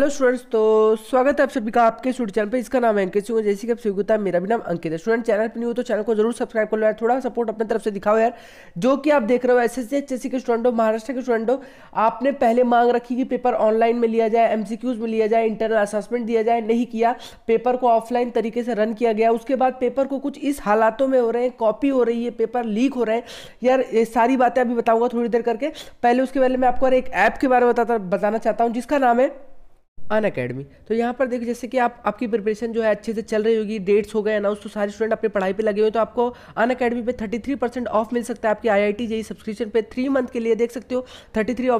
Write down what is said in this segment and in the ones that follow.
hello students तो स्वागत है आप सभी का आपके स्टूडेंट चैनल पर इसका नाम है अंकित सिंह जैसे कि आप सभी है मेरा भी नाम अंकित है स्टूडेंट चैनल पर नहीं हो तो चैनल को जरूर सब्सक्राइब कर लो यार थोड़ा सपोर्ट अपने तरफ से दिखाओ यार जो कि आप देख रहे हो एस एस एच के स्टूडेंट हो महाराष्ट्र के स्टूडेंट हो आपने पहले मांग रखी कि पेपर ऑनलाइन में लिया जाए एम में लिया जाए इंटरनल असेसमेंट दिया जाए नहीं किया पेपर को ऑफलाइन तरीके से रन किया गया उसके बाद पेपर को कुछ इस हालातों में हो रहे हैं कॉपी हो रही है पेपर लीक हो रहे हैं यार ये सारी बातें अभी बताऊँगा थोड़ी देर करके पहले उसके पहले मैं आपको एक ऐप के बारे में बताना चाहता हूँ जिसका नाम है अन अकेडमी तो यहाँ पर देखो जैसे कि आप आपकी प्रिपरेशन जो है अच्छे से चल रही होगी डेट्स हो गए अनाउंस तो सारे स्टूडेंट अपनी पढ़ाई पे लगे हुए तो आपको अन अकेडमी पे 33 परसेंट ऑफ मिल सकता है आपकी I I T JEE subscription पे थ्री मंथ के लिए देख सकते हो 33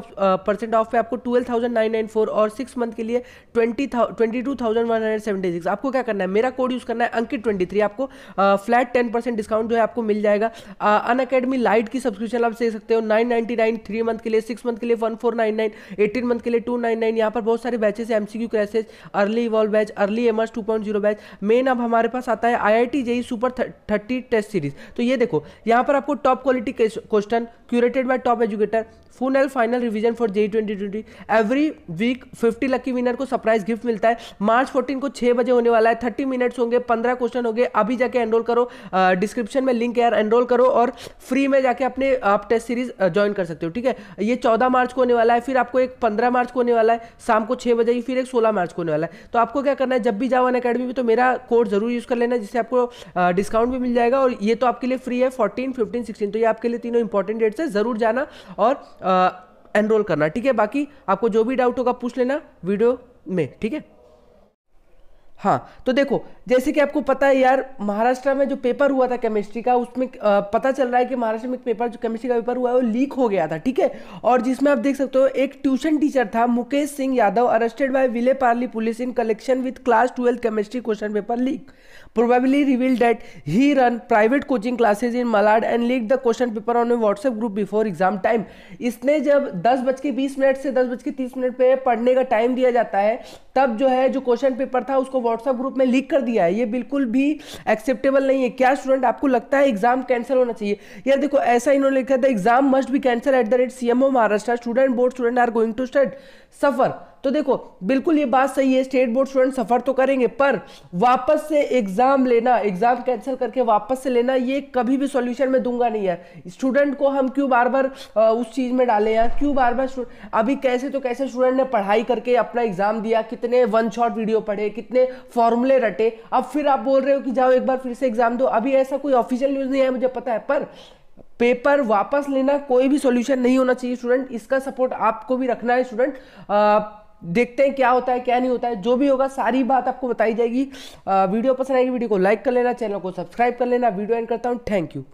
परसेंट ऑफ पे आपको twelve thousand nine nine four और सिक्स मंथ के लिए twenty twenty two thousand one hundred seventy six आपको क्या करना है मेरा कोड यूज़ करना है अंकित ट्वेंटी थ्री आपको फ्लैट टेन परसेंट डिस्काउंट जो है आपको मिल जाएगा अन अकेडमी लाइट की सब्सक्रिप्शन आप देख सकते हो nine ninety nine three month के लिए सिक्स मंथ के लिए one four nine nine eighteen month के लिए टू नाइन नाइन यहाँ पर बहुत सारे बैचेस हैं MCQ crashes early evolve batch early aimers two point zero batch मेन अब हमारे पास आता है I I T JEE super thirty test series तो ये देखो यहाँ पर आपको top quality question by top educator educator full final revision for JEE twenty twenty every week fifty lucky winner को सरप्राइज गिफ्ट मिलता है मार्च फोर्टीन को छह बजे होने वाला है थर्टी मिनट्स होंगे पंद्रह क्वेश्चन होंगे अभी जाके एनरोल करो डिस्क्रिप्शन में लिंक है यार एनरोल करो और फ्री में जाके अपने आप टेस्ट सीरीज ज्वाइन कर सकते हो ठीक है ये चौदह मार्च को होने वाला है फिर आपको एक पंद्रह मार्च को होने वाला है शाम को छह बजे फिर एक सोलह मार्च को होने वाला है तो आपको क्या करना है जब भी जाओ अन अकेडमी में तो मेरा कोड जरूर यूज़ कर लेना जिससे आपको डिस्काउंट भी मिल जाएगा और ये तो आपके लिए फ्री है फोर्टीन फिफ्टीन सिक्सटीन तो ये आपके लिए तीनों इंपॉर्टेंट डेट्स से ज़रूर जाना और एनरोल करना ठीक है बाकी आपको जो भी डाउट होगा पूछ लेना वीडियो में ठीक है हाँ तो देखो जैसे कि आपको पता है यार महाराष्ट्र में जो पेपर हुआ था केमिस्ट्री का उसमें आ, पता चल रहा है कि महाराष्ट्र में पेपर जो केमिस्ट्री का पेपर हुआ है वो लीक हो गया था ठीक है और जिसमें आप देख सकते हो एक ट्यूशन टीचर था Mukesh Singh Yadav arrested by Vile Parle police in connection with class twelfth chemistry question paper leak probably reveal that he run private coaching classes in Malad and leak the question paper on a WhatsApp group before exam time इसने जब दस बज के बीस minute से दस बज के तीस मिनट पर पढ़ने का टाइम दिया जाता है तब जो है जो क्वेश्चन पेपर था उसको व्हाट्सएप ग्रुप में लीक कर दिया है ये बिल्कुल भी एक्सेप्टेबल नहीं है क्या स्टूडेंट आपको लगता है एग्जाम कैंसिल होना चाहिए यार देखो ऐसा इन्होंने लिखा था exam must be cancelled at the rate see Maharashtra student board student are going to state suffer तो देखो बिल्कुल ये बात सही है स्टेट बोर्ड स्टूडेंट सफ़र तो करेंगे पर वापस से एग्ज़ाम लेना एग्ज़ाम कैंसिल करके वापस से लेना ये कभी भी सॉल्यूशन में दूंगा नहीं यार स्टूडेंट को हम क्यों बार बार उस चीज़ में डालें यार क्यों बार बार अभी कैसे तो कैसे स्टूडेंट ने पढ़ाई करके अपना एग्ज़ाम दिया कितने वन शॉट वीडियो पढ़े कितने फॉर्मूले रटे अब फिर आप बोल रहे हो कि जाओ एक बार फिर से एग्ज़ाम दो अभी ऐसा कोई ऑफिशियल न्यूज़ नहीं है मुझे पता है पर पेपर वापस लेना कोई भी सॉल्यूशन नहीं होना चाहिए स्टूडेंट इसका सपोर्ट आपको भी रखना है स्टूडेंट देखते हैं क्या होता है क्या नहीं होता है जो भी होगा सारी बात आपको बताई जाएगी वीडियो पसंद आएगी वीडियो को लाइक कर लेना चैनल को सब्सक्राइब कर लेना वीडियो एंड करता हूँ थैंक यू